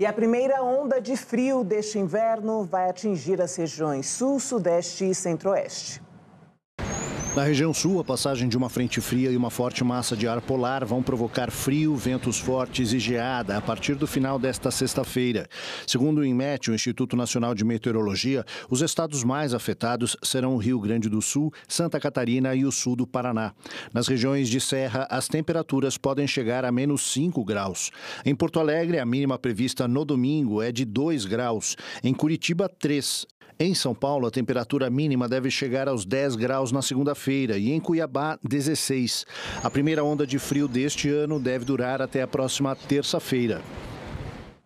E a primeira onda de frio deste inverno vai atingir as regiões Sul, Sudeste e Centro-Oeste. Na região sul, a passagem de uma frente fria e uma forte massa de ar polar vão provocar frio, ventos fortes e geada a partir do final desta sexta-feira. Segundo o INMET, o Instituto Nacional de Meteorologia, os estados mais afetados serão o Rio Grande do Sul, Santa Catarina e o sul do Paraná. Nas regiões de serra, as temperaturas podem chegar a menos 5 graus. Em Porto Alegre, a mínima prevista no domingo é de 2 graus. Em Curitiba, 3. Em São Paulo, a temperatura mínima deve chegar aos 10 graus na segunda-feira e em Cuiabá, 16. A primeira onda de frio deste ano deve durar até a próxima terça-feira.